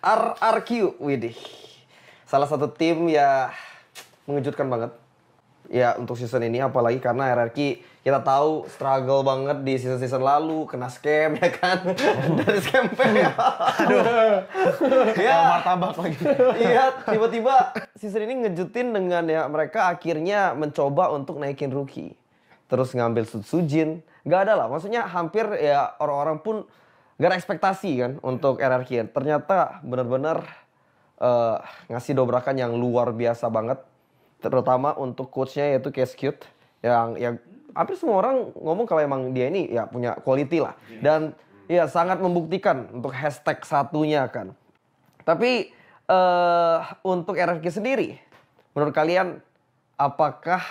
RRQ, widih. Salah satu tim ya mengejutkan banget. Ya untuk season ini apalagi karena RRQ kita tahu struggle banget di season-season lalu kena scam ya kan dari scam aduh ya martabak lagi iya tiba-tiba season ini ngejutin dengan ya mereka akhirnya mencoba untuk naikin rookie terus ngambil Sujin nggak ada lah maksudnya hampir ya orang-orang pun gak ada ekspektasi kan untuk iya. RRQ. Ya. Ternyata benar-benar uh, ngasih dobrakan yang luar biasa banget. Terutama untuk coachnya yaitu Case Cute. Yang, yang hampir semua orang ngomong kalau emang dia ini ya punya quality lah. Iya. Dan ya sangat membuktikan untuk hashtag satunya kan. Tapi uh, untuk RRQ sendiri, menurut kalian apakah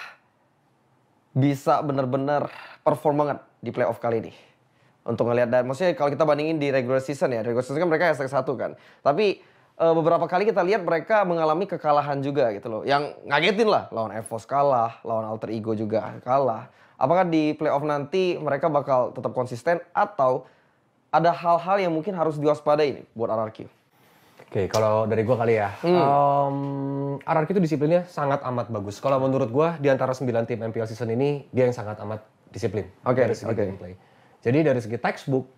bisa benar-benar perform banget di playoff kali ini? untuk ngelihat dan maksudnya kalau kita bandingin di regular season ya regular season kan mereka sx satu kan tapi uh, beberapa kali kita lihat mereka mengalami kekalahan juga gitu loh yang ngagetin lah lawan Evos kalah lawan Alter Ego juga kalah apakah di playoff nanti mereka bakal tetap konsisten atau ada hal-hal yang mungkin harus diwaspadai nih buat RRQ Oke, okay, kalau dari gue kali ya, hmm. um, RRQ itu disiplinnya sangat amat bagus. Kalau menurut gue, di antara 9 tim MPL season ini, dia yang sangat amat disiplin. Oke, okay, oke. Okay. Jadi dari segi textbook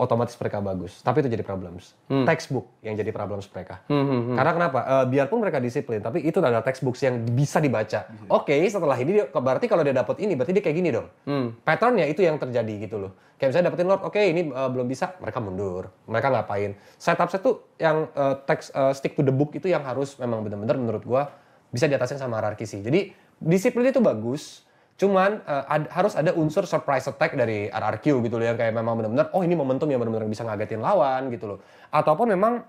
otomatis mereka bagus, tapi itu jadi problems. Hmm. Textbook yang jadi problems mereka. Hmm, hmm, hmm. Karena kenapa? Uh, biarpun mereka disiplin, tapi itu adalah textbook yang bisa dibaca. Hmm. Oke, okay, setelah ini dia, berarti kalau dia dapat ini, berarti dia kayak gini dong. Hmm. Patternnya itu yang terjadi gitu loh. Kayak misalnya dapetin Lord, oke okay, ini uh, belum bisa, mereka mundur. Mereka ngapain? Setup set tuh yang uh, text uh, stick to the book itu yang harus memang benar-benar menurut gua bisa diatasin sama hierarki sih. Jadi disiplin itu bagus, Cuman uh, ad, harus ada unsur surprise attack dari RRQ gitu loh yang kayak memang benar-benar oh ini momentum yang benar-benar bisa ngagetin lawan gitu loh. Ataupun memang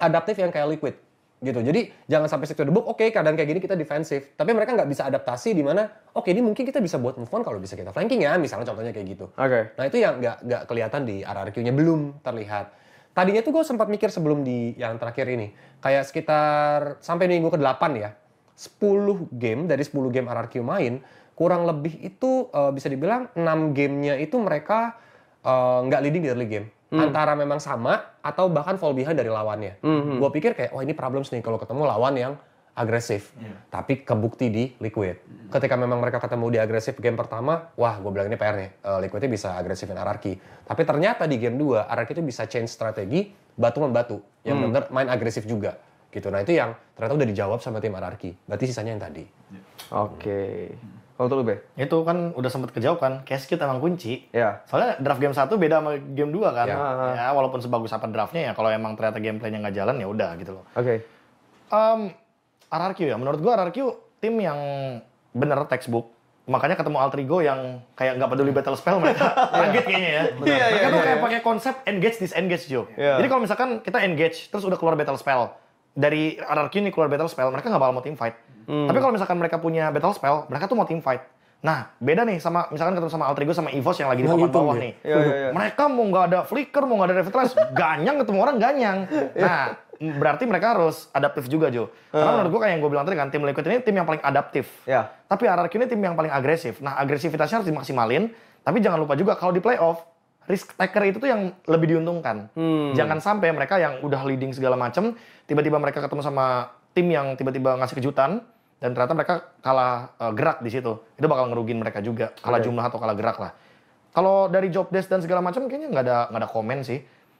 adaptif yang kayak liquid gitu. Jadi jangan sampai sektor debuk Oke, okay, kadang kayak gini kita defensif, tapi mereka nggak bisa adaptasi di mana oke okay, ini mungkin kita bisa buat move on kalau bisa kita flanking ya, misalnya contohnya kayak gitu. Oke. Okay. Nah, itu yang nggak nggak kelihatan di RRQ-nya belum terlihat. Tadinya tuh gue sempat mikir sebelum di yang terakhir ini, kayak sekitar sampai minggu ke-8 ya, 10 game dari 10 game RRQ main, kurang lebih itu uh, bisa dibilang 6 gamenya itu mereka eh, nggak uh, leading di early game. Hmm. Antara memang sama atau bahkan fall behind dari lawannya. Hmm. hmm. Gue pikir kayak, wah ini problem nih kalau ketemu lawan yang agresif. Yeah. Tapi kebukti di Liquid. Hmm. Ketika memang mereka ketemu di agresif game pertama, wah gue bilang ini PR nih. Uh, eh, Liquidnya bisa agresifin RRQ. Tapi ternyata di game 2, RRQ itu bisa change strategi batu membatu. Yang hmm. benar main agresif juga. gitu. Nah itu yang ternyata udah dijawab sama tim RRQ. Berarti sisanya yang tadi. Oke. Okay. Hmm. Kalau tuh be? Itu kan udah sempet kejauh kan, cash kita emang kunci. Ya. Soalnya draft game satu beda sama game dua kan. Ya. ya walaupun sebagus apa draftnya ya, kalau emang ternyata gameplaynya nggak jalan ya udah gitu loh. Oke. Okay. Um, RRQ ya, menurut gua RRQ tim yang bener textbook. Makanya ketemu Altrigo yang kayak nggak peduli battle spell mereka iya. kaget kayaknya ya. Iya, yeah, mereka yeah, tuh yeah, kayak iya. pakai konsep engage disengage joke. Iya. Jadi kalau misalkan kita engage terus udah keluar battle spell dari RRQ ini keluar battle spell, mereka nggak bakal mau team fight Hmm. Tapi kalau misalkan mereka punya battle spell, mereka tuh mau team fight. Nah, beda nih sama misalkan ketemu sama Altrigo sama Evos yang lagi di nah, papan bawah nih. Iya, iya, iya. Mereka mau nggak ada flicker, mau nggak ada revitalize, ganyang ketemu orang ganyang. Nah, berarti mereka harus adaptif juga Jo. Karena hmm. menurut gua kayak yang gua bilang tadi kan, tim Liquid ini tim yang paling adaptif. Tapi RRQ ini tim yang paling agresif. Nah, agresivitasnya harus dimaksimalin. Tapi jangan lupa juga kalau di playoff, risk taker itu tuh yang lebih diuntungkan. Hmm. Jangan sampai mereka yang udah leading segala macem, tiba-tiba mereka ketemu sama tim yang tiba-tiba ngasih kejutan, dan ternyata mereka kalah uh, gerak di situ. Itu bakal ngerugin mereka juga, kalah okay. Iya. jumlah atau kalah gerak lah. Kalau dari job desk dan segala macam kayaknya nggak ada nggak ada komen sih.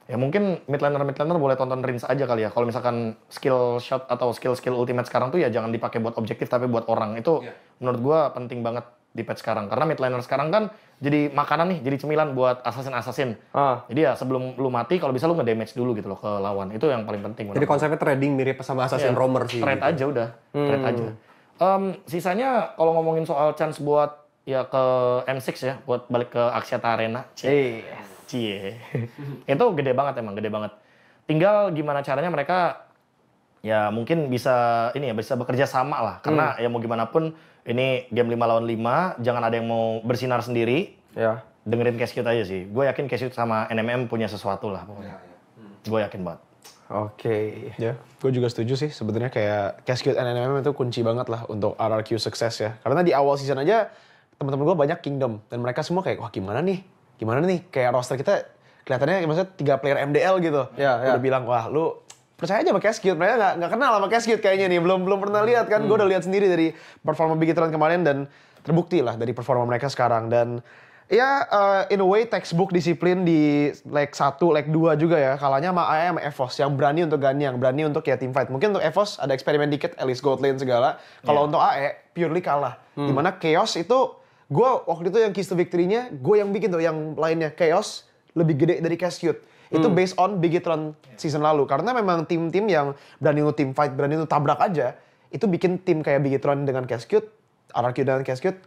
Ya mungkin midliner midliner boleh tonton Rins aja kali ya. Kalau misalkan skill shot atau skill skill ultimate sekarang tuh ya jangan dipakai buat objektif tapi buat orang. Itu yeah. menurut gua penting banget di patch sekarang karena midliner sekarang kan jadi makanan nih, jadi cemilan buat assassin-assassin. Ah. Jadi ya sebelum lu mati kalau bisa lu damage dulu gitu loh ke lawan. Itu yang paling penting. Jadi konsepnya trading mirip sama assassin yeah. romer sih. Trade gitu. aja udah, hmm. trade aja. Um, sisanya kalau ngomongin soal chance buat ya ke M6 ya, buat balik ke Aksiata Arena. Cie. Cie. Itu gede banget emang, gede banget. Tinggal gimana caranya mereka ya mungkin bisa ini ya bisa bekerja sama lah hmm. karena hmm. ya mau gimana pun ini game 5 lawan 5 jangan ada yang mau bersinar sendiri ya dengerin Cashcute aja sih gue yakin Cashcute sama NMM punya sesuatu lah pokoknya ya, ya. hmm. gue yakin banget Oke. Okay. Ya, gue juga setuju sih. Sebetulnya kayak Cascade and NMM itu kunci banget lah untuk RRQ sukses ya. Karena di awal season aja teman-teman gue banyak Kingdom dan mereka semua kayak wah gimana nih, gimana nih kayak roster kita kelihatannya maksudnya tiga player MDL gitu. Ya, yeah. Udah bilang wah lu percaya aja sama Cascade. Mereka nggak nggak kenal sama Cascade kayaknya nih. Belum belum pernah lihat kan. Hmm. Gue udah lihat sendiri dari performa Bigitron kemarin dan terbukti lah dari performa mereka sekarang dan ya uh, in a way textbook disiplin di leg 1, leg 2 juga ya. Kalanya sama AM Evos yang berani untuk Gani, yang berani untuk ya team fight. Mungkin untuk Evos ada eksperimen dikit, Alice Gold segala. Kalau yeah. untuk AE purely kalah. Hmm. Dimana Chaos itu gue waktu itu yang keys to victory-nya gue yang bikin tuh yang lainnya Chaos lebih gede dari Cascute. Itu hmm. based on Bigitron season lalu karena memang tim-tim yang berani untuk team fight, berani untuk tabrak aja itu bikin tim kayak Bigitron dengan Cascute, RRQ dengan Cascute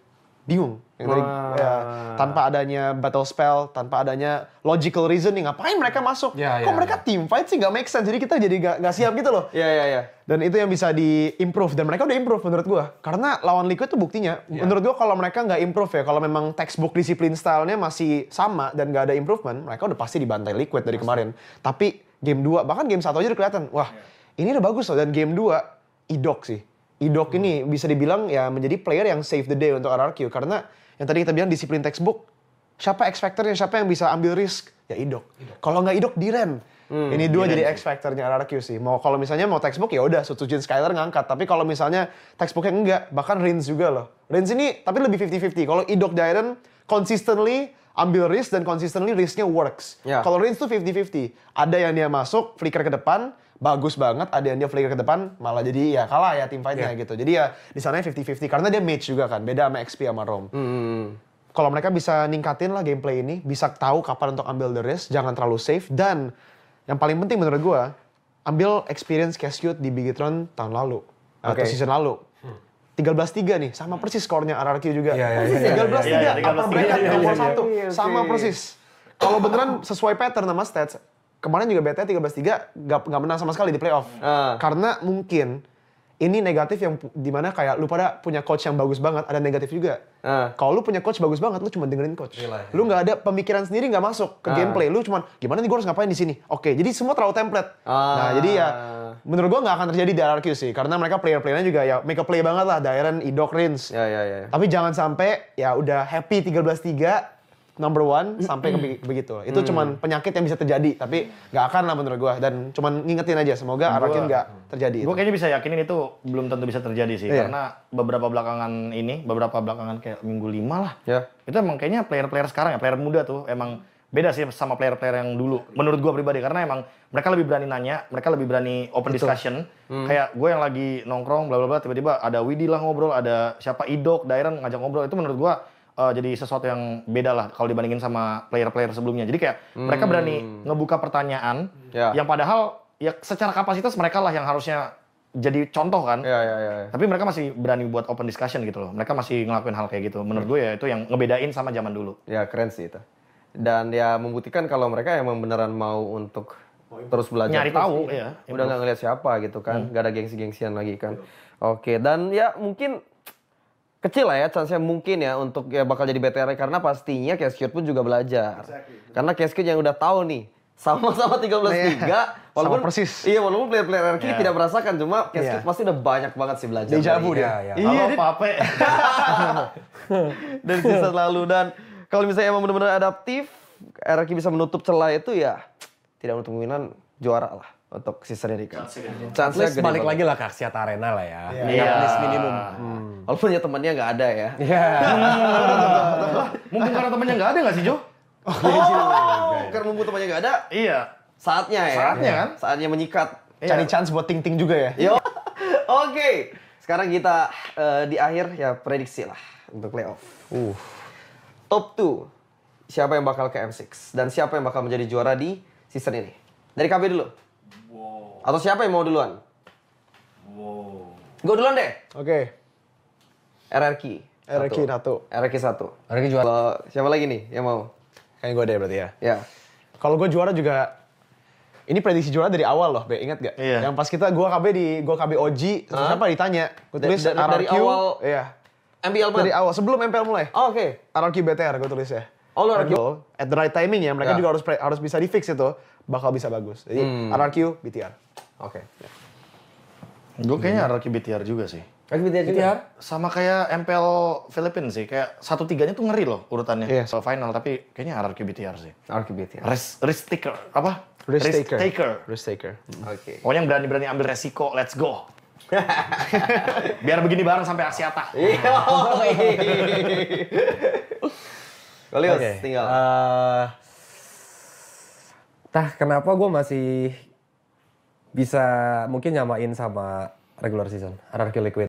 bingung yang tadi, ah. ya, tanpa adanya battle spell tanpa adanya logical reasoning ngapain mereka masuk ya, kok yeah, mereka yeah. team fight sih nggak make sense jadi kita jadi gak, gak siap gitu loh yeah, yeah, yeah. dan itu yang bisa di improve dan mereka udah improve menurut gua karena lawan liquid itu buktinya yeah. menurut gua kalau mereka nggak improve ya kalau memang textbook disiplin stylenya masih sama dan gak ada improvement mereka udah pasti dibantai liquid dari kemarin tapi game 2 bahkan game satu aja udah kelihatan wah yeah. ini udah bagus loh dan game 2 idok sih Idok ini bisa dibilang ya menjadi player yang save the day untuk RRQ karena yang tadi kita bilang disiplin textbook siapa X factornya siapa yang bisa ambil risk ya Idok. idok. Kalau nggak Idok Diren. Hmm, ini dua jadi X factornya RRQ sih. Mau kalau misalnya mau textbook ya udah Sutujin Skyler ngangkat, tapi kalau misalnya textbooknya enggak, bahkan Rins juga loh. Rins ini tapi lebih 50-50. Kalau Idok Diren consistently ambil risk dan consistently risknya works. Yeah. Kalau Rins tuh 50-50. Ada yang dia masuk, flicker ke depan, bagus banget ada yang dia flicker ke depan malah jadi ya kalah ya tim fightnya yeah. gitu jadi ya di sana 50-50 karena dia match juga kan beda sama XP sama Rom hmm, hmm, hmm. kalau mereka bisa ningkatin lah gameplay ini bisa tahu kapan untuk ambil the risk jangan terlalu safe dan yang paling penting menurut gua ambil experience Cascute di Bigetron tahun lalu okay. atau season lalu belas tiga nih, sama persis skornya RRQ juga. Iya, iya, iya, iya belas 13-3, mereka dua nomor sama persis. Kalau beneran sesuai pattern sama stats, kemarin juga BT 13-3 gak, gak menang sama sekali di playoff. Uh. Karena mungkin ini negatif yang dimana kayak lu pada punya coach yang bagus banget, ada negatif juga. Uh. Kalau lu punya coach bagus banget, lu cuma dengerin coach. Gila, iya iya. Lu nggak ada pemikiran sendiri nggak masuk ke uh. gameplay. Lu cuma gimana nih gue harus ngapain di sini. Oke, jadi semua terlalu template. Uh. Nah, jadi ya menurut gue nggak akan terjadi di RRQ sih, karena mereka player-playernya juga ya make a play banget lah, Dairen, Idok, Rins. Yeah, yeah, yeah. Ya. Tapi jangan sampai ya udah happy 13-3, number one sampai ke begitu. Itu hmm. cuman penyakit yang bisa terjadi, tapi nggak akan lah menurut gua. Dan cuman ngingetin aja, semoga Arakin nggak mm. terjadi. Gue kayaknya bisa yakinin itu belum tentu bisa terjadi sih, yeah. karena beberapa belakangan ini, beberapa belakangan kayak minggu lima lah, yeah. itu emang kayaknya player-player sekarang ya, player muda tuh emang beda sih sama player-player yang dulu. Menurut gue pribadi karena emang mereka lebih berani nanya, mereka lebih berani open Betul. discussion. Hmm. Kayak gue yang lagi nongkrong bla bla bla tiba-tiba ada Widi lah ngobrol, ada siapa Idok, Dairan ngajak ngobrol itu menurut gue uh, jadi sesuatu yang beda lah kalau dibandingin sama player-player sebelumnya. Jadi kayak hmm. mereka berani ngebuka pertanyaan yeah. yang padahal ya secara kapasitas mereka lah yang harusnya jadi contoh kan. Yeah, yeah, yeah. Ya. Tapi mereka masih berani buat open discussion gitu loh. Mereka masih ngelakuin hal kayak gitu. Menurut hmm. gue ya itu yang ngebedain sama zaman dulu. Ya keren sih itu. Dan ya membuktikan kalau mereka emang beneran mau untuk terus belajar nyari terus, tahu ya. udah nggak ngeliat siapa gitu kan hmm. nggak hmm. ada gengsi-gengsian lagi kan iya. oke okay. dan ya mungkin kecil lah ya chance-nya mungkin ya untuk ya bakal jadi BTR karena pastinya Cascade pun juga belajar. Exactly. Karena Cascade yang udah tahu nih sama-sama 13 nah, tiga iya. walaupun sama persis. Iya, walaupun player-player RK yeah. tidak merasakan cuma Cascade yeah. Iya. pasti udah banyak banget sih belajar. jabu dia. Iya, ya. dia... Pape. Dari season lalu dan kalau misalnya emang benar-benar adaptif, RK bisa menutup celah itu ya tidak menutup kemungkinan juara lah untuk ini Rika. Chance nya balik lagi lah ke Aksiata Arena lah ya. Iya. Yeah. Yeah. minimum. Hmm. Walaupun ya temannya nggak ada ya. Iya. Mungkin karena temannya nggak ada nggak sih Jo? Oh, iya, iya, iya, oh. karena mumpung temannya nggak ada. Iya. Saatnya ya. Saatnya kan? Saatnya menyikat. Cari chance buat ting-ting juga ya. Yo. Oke. Okay. Sekarang kita uh, di akhir ya prediksi lah untuk playoff. Uh. Top 2. Siapa yang bakal ke M6 dan siapa yang bakal menjadi juara di season ini? Dari KB dulu. Wow. Atau siapa yang mau duluan? Wow. Gue duluan deh. Oke. Okay. RRQ. RRQ satu. RRQ satu. RRQ juara. Kalau siapa lagi nih yang mau? Kayaknya gue deh berarti ya. Ya. Kalau gue juara juga ini prediksi juara dari awal loh, Be. Ingat gak? Iya. Yang pas kita gue KB di gue KB OG, Huh? siapa ditanya? Gue tulis dari, dari, awal. Iya. MPL Dari awal sebelum MPL mulai. Oh, oke. Okay. RRQ BTR gue tulis ya all RQ, at the right timing ya mereka yeah. juga harus harus bisa di fix itu bakal bisa bagus jadi hmm. RRQ BTR oke okay. gue kayaknya RRQ BTR juga sih RRQ BTR, iya. sama kayak MPL Philippines sih kayak satu tiganya tuh ngeri loh urutannya yeah. So, final tapi kayaknya RRQ BTR sih RRQ BTR risk, risk taker apa risk, risk taker. taker risk taker oke okay. pokoknya yang berani-berani ambil resiko let's go Biar begini bareng sampai Asia Iya. Golius, okay. tinggal. Uh, tah, kenapa gue masih bisa mungkin nyamain sama regular season, Anarchy Liquid.